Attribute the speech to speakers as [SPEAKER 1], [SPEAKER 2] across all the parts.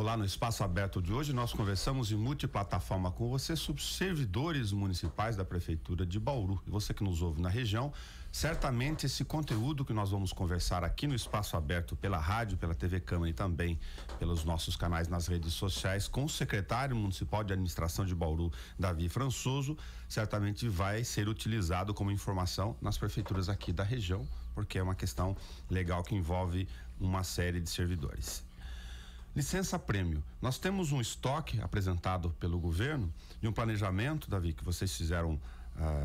[SPEAKER 1] Olá, no Espaço Aberto de hoje nós conversamos em multiplataforma com você sobre servidores municipais da Prefeitura de Bauru. E você que nos ouve na região, certamente esse conteúdo que nós vamos conversar aqui no Espaço Aberto pela rádio, pela TV Câmara e também pelos nossos canais nas redes sociais com o secretário municipal de administração de Bauru, Davi Françoso, certamente vai ser utilizado como informação nas prefeituras aqui da região, porque é uma questão legal que envolve uma série de servidores. Licença prêmio. Nós temos um estoque apresentado pelo governo de um planejamento, Davi, que vocês fizeram uh,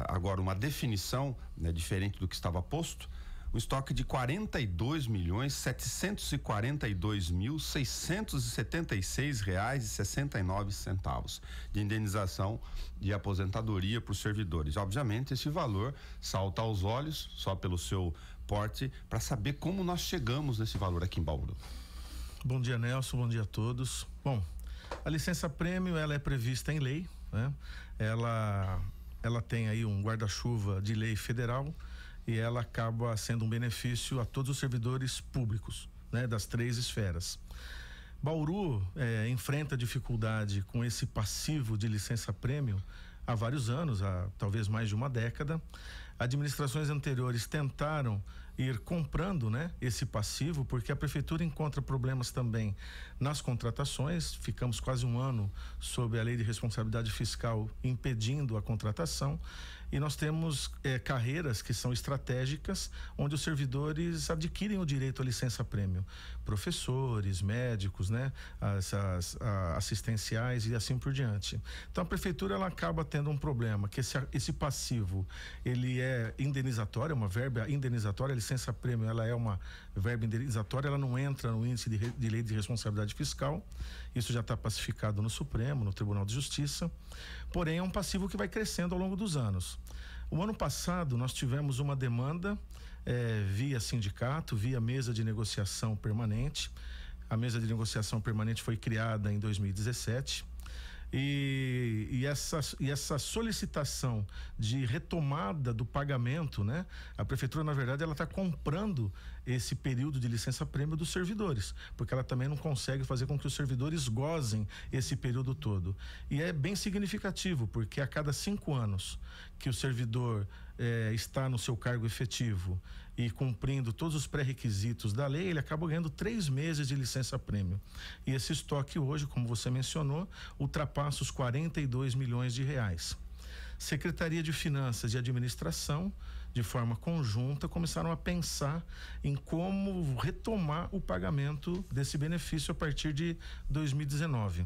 [SPEAKER 1] agora uma definição né, diferente do que estava posto. Um estoque de 42 milhões 742 mil 676 reais e 69 centavos de indenização de aposentadoria para os servidores. Obviamente, esse valor salta aos olhos só pelo seu porte para saber como nós chegamos nesse valor aqui em Bauru.
[SPEAKER 2] Bom dia, Nelson. Bom dia a todos. Bom, a licença prêmio ela é prevista em lei, né? Ela ela tem aí um guarda-chuva de lei federal e ela acaba sendo um benefício a todos os servidores públicos, né, das três esferas. Bauru é, enfrenta dificuldade com esse passivo de licença prêmio há vários anos, há talvez mais de uma década, administrações anteriores tentaram ir comprando né, esse passivo, porque a prefeitura encontra problemas também nas contratações. Ficamos quase um ano sob a lei de responsabilidade fiscal impedindo a contratação. E nós temos eh, carreiras que são estratégicas, onde os servidores adquirem o direito à licença prêmio. Professores, médicos, né, as, as, assistenciais e assim por diante. Então a prefeitura ela acaba tendo um problema, que esse, esse passivo ele é é indenizatória, é uma verba indenizatória, a licença prêmio, ela é uma verba indenizatória, ela não entra no índice de, de lei de responsabilidade fiscal. Isso já está pacificado no Supremo, no Tribunal de Justiça. Porém, é um passivo que vai crescendo ao longo dos anos. O ano passado, nós tivemos uma demanda é, via sindicato, via mesa de negociação permanente. A mesa de negociação permanente foi criada em 2017. E e essa, e essa solicitação de retomada do pagamento, né? A prefeitura, na verdade, ela está comprando esse período de licença-prêmio dos servidores, porque ela também não consegue fazer com que os servidores gozem esse período todo. E é bem significativo, porque a cada cinco anos que o servidor é, está no seu cargo efetivo e cumprindo todos os pré-requisitos da lei, ele acaba ganhando três meses de licença prêmio. E esse estoque hoje, como você mencionou, ultrapassa os 42 milhões de reais. Secretaria de Finanças e Administração, de forma conjunta, começaram a pensar em como retomar o pagamento desse benefício a partir de 2019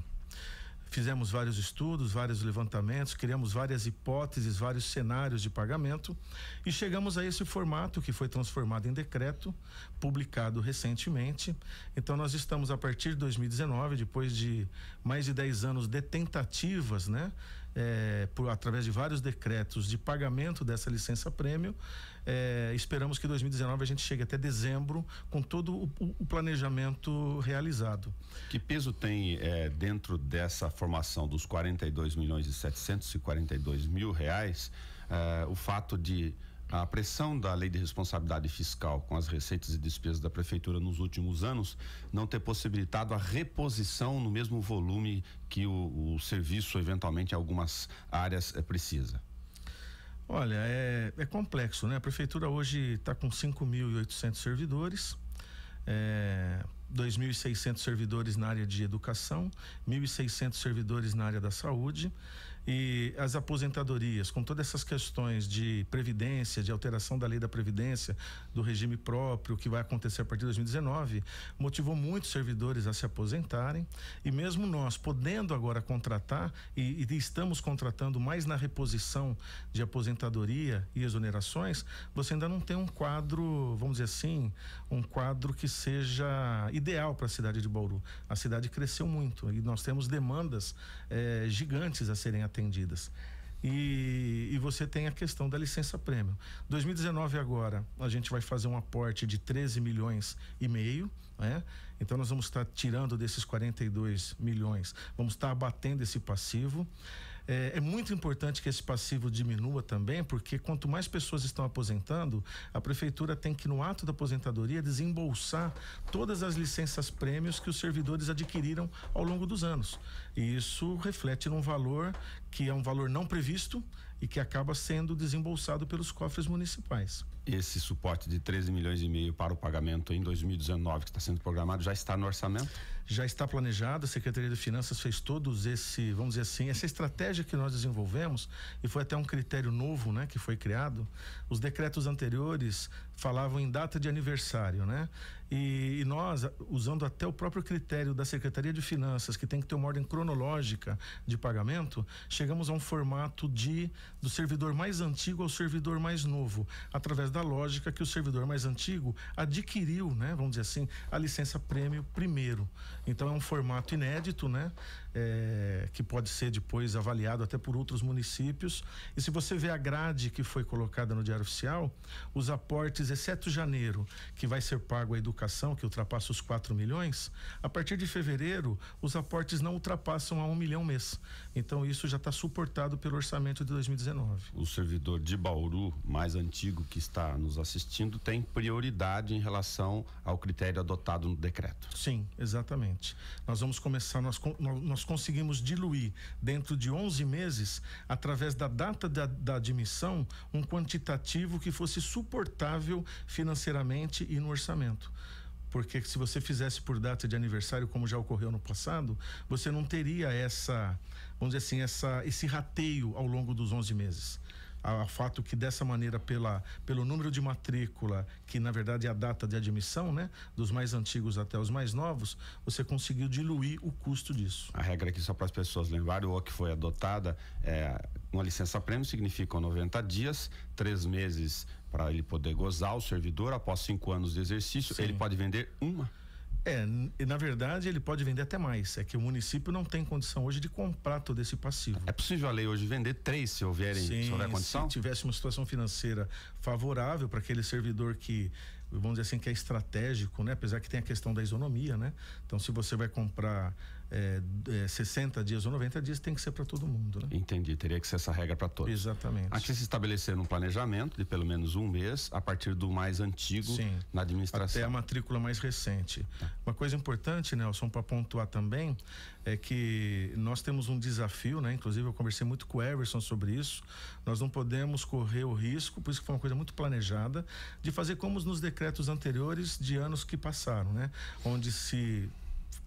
[SPEAKER 2] fizemos vários estudos, vários levantamentos, criamos várias hipóteses, vários cenários de pagamento e chegamos a esse formato que foi transformado em decreto, publicado recentemente. Então nós estamos a partir de 2019, depois de mais de 10 anos de tentativas, né, é, por, através de vários decretos de pagamento dessa licença prêmio. É, esperamos que 2019 a gente chegue até dezembro com todo o, o planejamento realizado.
[SPEAKER 1] Que peso tem é, dentro dessa formação dos 42 milhões e 742 mil reais é, o fato de a pressão da lei de responsabilidade fiscal com as receitas e despesas da prefeitura nos últimos anos não ter possibilitado a reposição no mesmo volume que o, o serviço eventualmente em algumas áreas é, precisa?
[SPEAKER 2] Olha, é, é, complexo, né? A prefeitura hoje está com 5.800 servidores, é, eh, 2.600 servidores na área de educação, 1.600 servidores na área da saúde e as aposentadorias, com todas essas questões de previdência, de alteração da lei da previdência, do regime próprio que vai acontecer a partir de 2019, motivou muitos servidores a se aposentarem e mesmo nós podendo agora contratar e, e estamos contratando mais na reposição de aposentadoria e exonerações, você ainda não tem um quadro, vamos dizer assim, um quadro que seja ideal para a cidade de Bauru. A cidade cresceu muito e nós temos demandas eh, gigantes a serem atendidas atendidas. E, e, você tem a questão da licença prêmio. 2019 agora, a gente vai fazer um aporte de 13 milhões e meio, né? Então nós vamos estar tirando desses 42 milhões, vamos estar abatendo esse passivo. É, é, muito importante que esse passivo diminua também, porque quanto mais pessoas estão aposentando, a prefeitura tem que, no ato da aposentadoria, desembolsar todas as licenças prêmios que os servidores adquiriram ao longo dos anos. E isso reflete num valor que é um valor não previsto e que acaba sendo desembolsado pelos cofres municipais
[SPEAKER 1] esse suporte de 13 milhões e meio para o pagamento em 2019 que está sendo programado já está no orçamento?
[SPEAKER 2] Já está planejado, a Secretaria de Finanças fez todos esse, vamos dizer assim, essa estratégia que nós desenvolvemos e foi até um critério novo, né, que foi criado. Os decretos anteriores falavam em data de aniversário, né? E, e nós usando até o próprio critério da Secretaria de Finanças, que tem que ter uma ordem cronológica de pagamento, chegamos a um formato de do servidor mais antigo ao servidor mais novo, através da da lógica que o servidor mais antigo adquiriu, né, vamos dizer assim, a licença prêmio primeiro. Então é um formato inédito, né, é, que pode ser depois avaliado até por outros municípios. E se você vê a grade que foi colocada no Diário Oficial, os aportes, exceto janeiro, que vai ser pago à educação, que ultrapassa os 4 milhões, a partir de fevereiro, os aportes não ultrapassam a 1 um milhão mês. Então isso já está suportado pelo orçamento de 2019.
[SPEAKER 1] O servidor de Bauru mais antigo que está está nos assistindo tem prioridade em relação ao critério adotado no decreto.
[SPEAKER 2] Sim, exatamente. Nós vamos começar, nós, nós conseguimos diluir dentro de 11 meses, através da data da, da admissão, um quantitativo que fosse suportável financeiramente e no orçamento porque se você fizesse por data de aniversário, como já ocorreu no passado, você não teria essa, vamos dizer assim, essa, esse rateio ao longo dos 11 meses ao fato que dessa maneira pela pelo número de matrícula, que na verdade é a data de admissão, né, dos mais antigos até os mais novos, você conseguiu diluir o custo disso.
[SPEAKER 1] A regra aqui só para as pessoas lembrarem, ou que foi adotada, é uma licença prêmio significam 90 dias, três meses para ele poder gozar o servidor após cinco anos de exercício, Sim. ele pode vender
[SPEAKER 2] uma é, na verdade ele pode vender até mais. É que o município não tem condição hoje de comprar todo esse passivo. É possível a lei hoje vender três se houverem, Sim, se houver condição? Se tivesse uma situação financeira favorável para aquele servidor que vamos dizer assim, que é estratégico, né? Apesar que tem a questão da isonomia, né? Então, se você vai comprar é, é, 60 dias ou 90 dias, tem que ser para todo mundo, né?
[SPEAKER 1] Entendi, teria que ser essa regra para todos. Exatamente. Aqui se estabelecer um planejamento de pelo menos um mês, a partir do mais antigo Sim, na administração. Até a
[SPEAKER 2] matrícula mais recente. Tá. Uma coisa importante, Nelson, para pontuar também, é que nós temos um desafio, né? Inclusive, eu conversei muito com o Everson sobre isso. Nós não podemos correr o risco, por isso que foi uma coisa muito planejada, de fazer como nos decretos decretos anteriores de anos que passaram, né? Onde se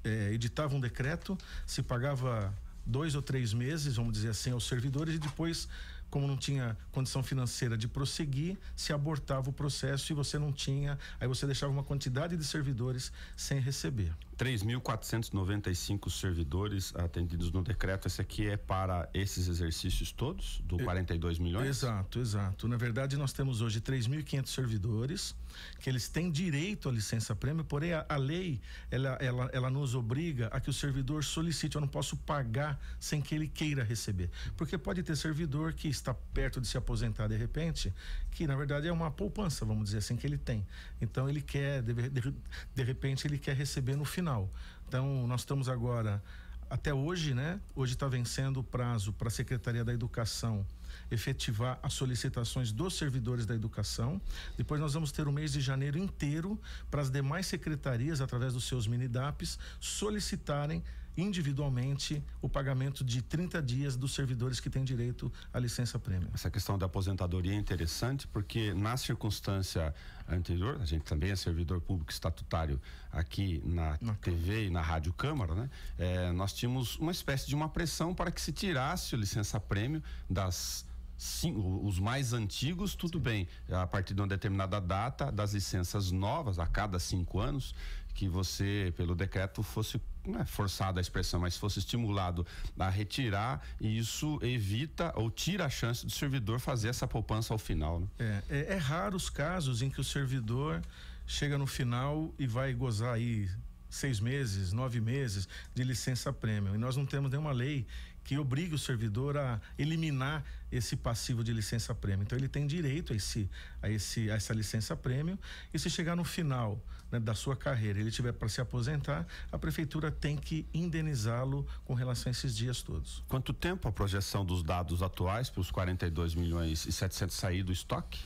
[SPEAKER 2] é, editava um decreto, se pagava dois ou três meses, vamos dizer assim, aos servidores e depois, como não tinha condição financeira de prosseguir, se abortava o processo e você não tinha, aí você deixava uma quantidade de servidores sem receber.
[SPEAKER 1] 3.495 servidores atendidos no decreto. Esse aqui é para esses exercícios todos, do 42 milhões? Exato,
[SPEAKER 2] exato. Na verdade, nós temos hoje 3.500 servidores que eles têm direito à licença prêmio, porém a, a lei ela, ela, ela nos obriga a que o servidor solicite. Eu não posso pagar sem que ele queira receber. Porque pode ter servidor que está perto de se aposentar de repente, que na verdade é uma poupança, vamos dizer assim, que ele tem. Então ele quer, de, de, de repente, ele quer receber no final final. Então, nós estamos agora até hoje, né? Hoje está vencendo o prazo para a Secretaria da Educação efetivar as solicitações dos servidores da educação. Depois nós vamos ter o mês de janeiro inteiro para as demais secretarias, através dos seus mini daps solicitarem individualmente o pagamento de 30 dias dos servidores que têm direito à licença prêmio.
[SPEAKER 1] Essa questão da aposentadoria é interessante porque na circunstância anterior, a gente também é servidor público estatutário aqui na, na TV Câmara. e na Rádio Câmara, né? É, nós tínhamos uma espécie de uma pressão para que se tirasse a licença prêmio das Sim, os mais antigos, tudo Sim. bem. A partir de uma determinada data, das licenças novas, a cada cinco anos, que você, pelo decreto, fosse não é forçada a expressão, mas se fosse estimulado a retirar, e isso evita ou tira a chance do servidor fazer essa poupança ao final. Né?
[SPEAKER 2] É, é, é raro os casos em que o servidor chega no final e vai gozar aí seis meses, nove meses de licença prêmio. E nós não temos nenhuma lei que obrigue o servidor a eliminar esse passivo de licença prêmio. Então ele tem direito a esse a esse a essa licença prêmio e se chegar no final né, da sua carreira, ele tiver para se aposentar, a prefeitura tem que indenizá-lo com relação a esses dias todos.
[SPEAKER 1] Quanto tempo a projeção dos dados atuais para os 42 milhões e 700 sair do estoque?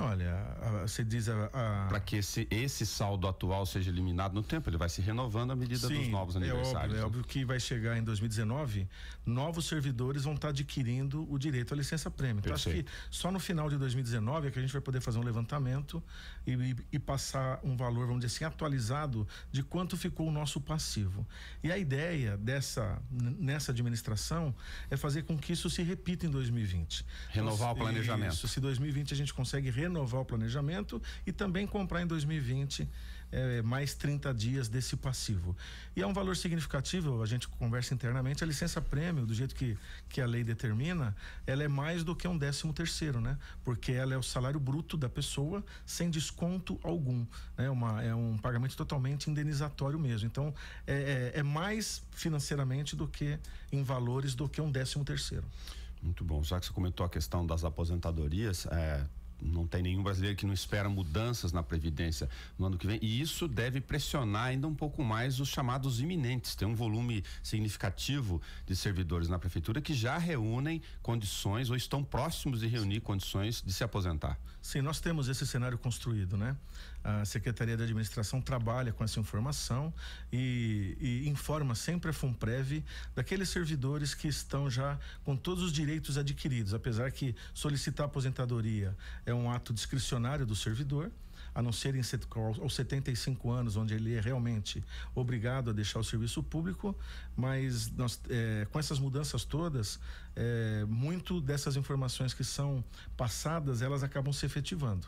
[SPEAKER 2] Olha, você diz a. a... Para
[SPEAKER 1] que esse, esse saldo atual seja eliminado no tempo, ele vai se renovando à medida Sim, dos novos é aniversários. É óbvio, né? é óbvio
[SPEAKER 2] que vai chegar em 2019, novos servidores vão estar tá adquirindo o direito à licença prêmio. Então, acho que só no final de 2019 é que a gente vai poder fazer um levantamento e, e, e passar um valor, vamos dizer assim, atualizado de quanto ficou o nosso passivo. E a ideia dessa nessa administração é fazer com que isso se repita em 2020. Renovar então, o planejamento. Isso, se 2020 a gente consegue renovar o planejamento e também comprar em 2020 é, mais 30 dias desse passivo. E é um valor significativo, a gente conversa internamente, a licença prêmio, do jeito que, que a lei determina, ela é mais do que um décimo terceiro, né? Porque ela é o salário bruto da pessoa sem desconto algum. Né? Uma, é um pagamento totalmente indenizatório mesmo. Então, é, é, é mais financeiramente do que em valores do que um décimo terceiro.
[SPEAKER 1] Muito bom. Já que você comentou a questão das aposentadorias, é, não tem nenhum brasileiro que não espera mudanças na Previdência no ano que vem. E isso deve pressionar ainda um pouco mais os chamados iminentes. Tem um volume significativo de servidores na Prefeitura que já reúnem condições ou estão próximos de reunir condições de se aposentar.
[SPEAKER 2] Sim, nós temos esse cenário construído, né? A Secretaria de Administração trabalha com essa informação e, e informa sempre a FUNPREV daqueles servidores que estão já com todos os direitos adquiridos, apesar que solicitar aposentadoria é é um ato discricionário do servidor, a não ser em, aos 75 anos, onde ele é realmente obrigado a deixar o serviço público, mas nós, é, com essas mudanças todas, é, muito dessas informações que são passadas, elas acabam se efetivando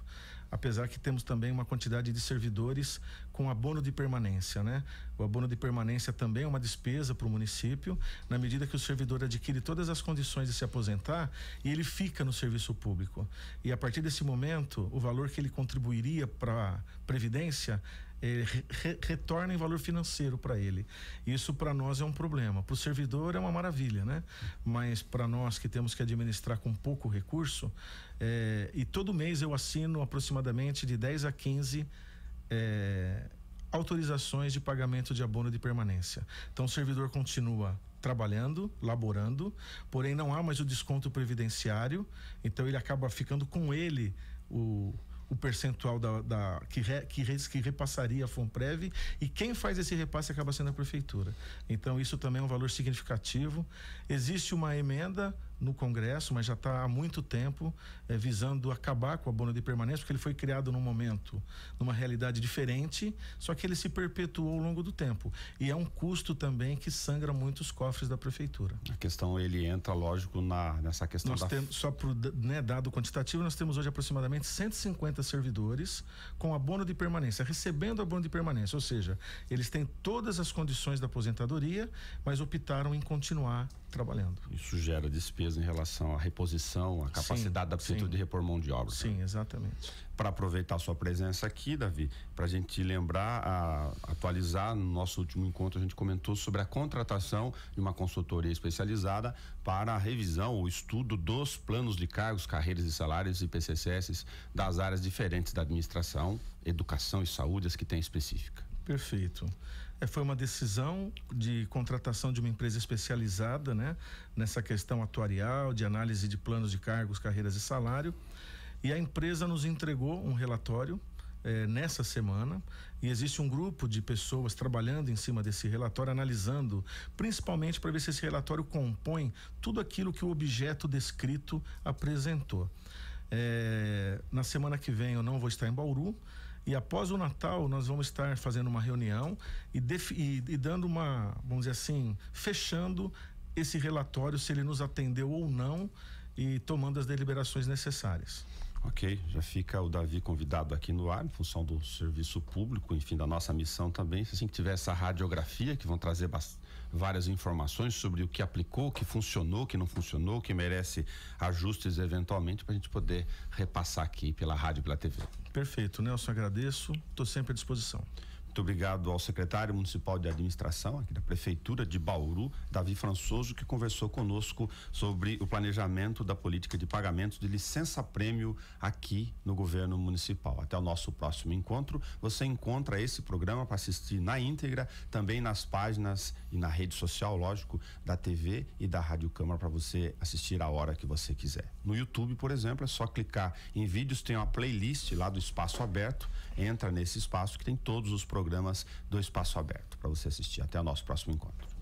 [SPEAKER 2] apesar que temos também uma quantidade de servidores com abono de permanência, né? O abono de permanência também é uma despesa para o município, na medida que o servidor adquire todas as condições de se aposentar e ele fica no serviço público. E a partir desse momento, o valor que ele contribuiria para a Previdência é, re, retorna em valor financeiro para ele. Isso para nós é um problema. Para o servidor é uma maravilha, né? Mas para nós que temos que administrar com pouco recurso, é, e todo mês eu assino aproximadamente de 10 a 15 é, autorizações de pagamento de abono de permanência. Então o servidor continua trabalhando, laborando, porém não há mais o desconto previdenciário, então ele acaba ficando com ele o o percentual da, da que, re, que, re, que repassaria a Fomprev e quem faz esse repasse acaba sendo a prefeitura. Então isso também é um valor significativo. Existe uma emenda no Congresso, mas já está há muito tempo é, visando acabar com o abono de permanência, porque ele foi criado num momento, numa realidade diferente, só que ele se perpetuou ao longo do tempo. E é um custo também que sangra muito os cofres da prefeitura. A
[SPEAKER 1] questão, ele entra, lógico, na, nessa questão nós da... Temos,
[SPEAKER 2] só para né, dado quantitativo, nós temos hoje aproximadamente 150 servidores com abono de permanência, recebendo abono de permanência, ou seja, eles têm todas as condições da aposentadoria, mas optaram em continuar trabalhando.
[SPEAKER 1] Isso gera despesa certeza em relação à reposição, à capacidade sim, da prefeitura de repor mão de obra. Sim,
[SPEAKER 2] exatamente.
[SPEAKER 1] Para aproveitar a sua presença aqui, Davi, para a gente lembrar, a, atualizar, no nosso último encontro a gente comentou sobre a contratação de uma consultoria especializada para a revisão, ou estudo dos planos de cargos, carreiras e salários e PCCS das áreas diferentes da administração, educação e saúde, as que tem específica.
[SPEAKER 2] Perfeito. É, foi uma decisão de contratação de uma empresa especializada né, nessa questão atuarial, de análise de planos de cargos, carreiras e salário. E a empresa nos entregou um relatório é, nessa semana e existe um grupo de pessoas trabalhando em cima desse relatório, analisando, principalmente para ver se esse relatório compõe tudo aquilo que o objeto descrito apresentou. É, na semana que vem eu não vou estar em Bauru, e após o Natal, nós vamos estar fazendo uma reunião e, e, e dando uma, vamos dizer assim, fechando esse relatório, se ele nos atendeu ou não e tomando as deliberações necessárias. Ok,
[SPEAKER 1] já fica o Davi convidado aqui no ar, em função do serviço público, enfim, da nossa missão também. Se assim que tiver essa radiografia, que vão trazer bastante várias informações sobre o que aplicou, o que funcionou, o que não funcionou, o que merece ajustes eventualmente para a gente poder repassar aqui pela rádio e pela TV.
[SPEAKER 2] Perfeito, Nelson, agradeço. Estou sempre à disposição. Muito obrigado
[SPEAKER 1] ao secretário municipal de administração aqui da Prefeitura de Bauru, Davi Françoso, que conversou conosco sobre o planejamento da política de pagamentos de licença-prêmio aqui no governo municipal. Até o nosso próximo encontro. Você encontra esse programa para assistir na íntegra, também nas páginas e na rede social, lógico, da TV e da Rádio Câmara para você assistir a hora que você quiser. No YouTube, por exemplo, é só clicar em vídeos, tem uma playlist lá do Espaço Aberto entra nesse espaço que tem todos os programas do Espaço Aberto para você assistir. Até o nosso próximo encontro.